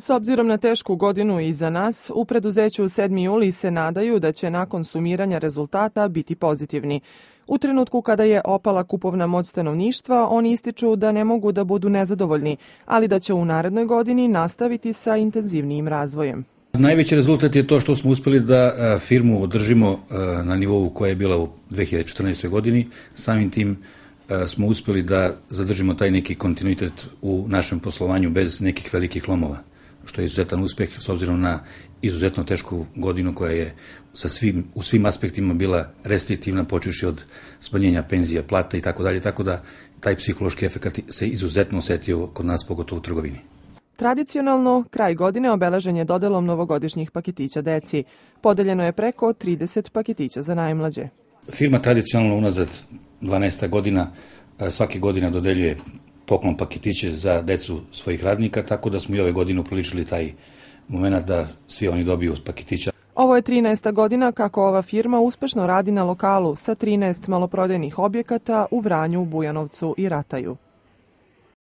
S obzirom na tešku godinu iza nas, u preduzeću 7. juli se nadaju da će nakon sumiranja rezultata biti pozitivni. U trenutku kada je opala kupovna moć stanovništva, oni ističu da ne mogu da budu nezadovoljni, ali da će u narednoj godini nastaviti sa intenzivnijim razvojem. Najveći rezultat je to što smo uspeli da e, firmu održimo e, na nivou koja je bila u 2014. godini. Samim tim e, smo uspeli da zadržimo taj neki kontinuitet u našem poslovanju bez nekih velikih lomova što je izuzetan uspeh s obzirom na izuzetno tešku godinu koja je sa svim, u svim aspektima bila restriktivna, počeši od smanjenja penzija, plata i tako dalje, tako da taj psihološki efekt se izuzetno osetio kod nas, pogotovo u trgovini. Tradicionalno, kraj godine obeležen je dodelom novogodišnjih paketića deci. Podeljeno je preko 30 paketića za najmlađe. Firma tradicionalno unazad 12 godina svake godine dodeljuje poklon paketiće za decu svojih radnika, tako da smo i ove godine upriličili taj moment da svi oni dobiju paketića. Ovo je 13. godina kako ova firma uspešno radi na lokalu sa 13 maloprodajnih objekata u Vranju, Bujanovcu i Rataju.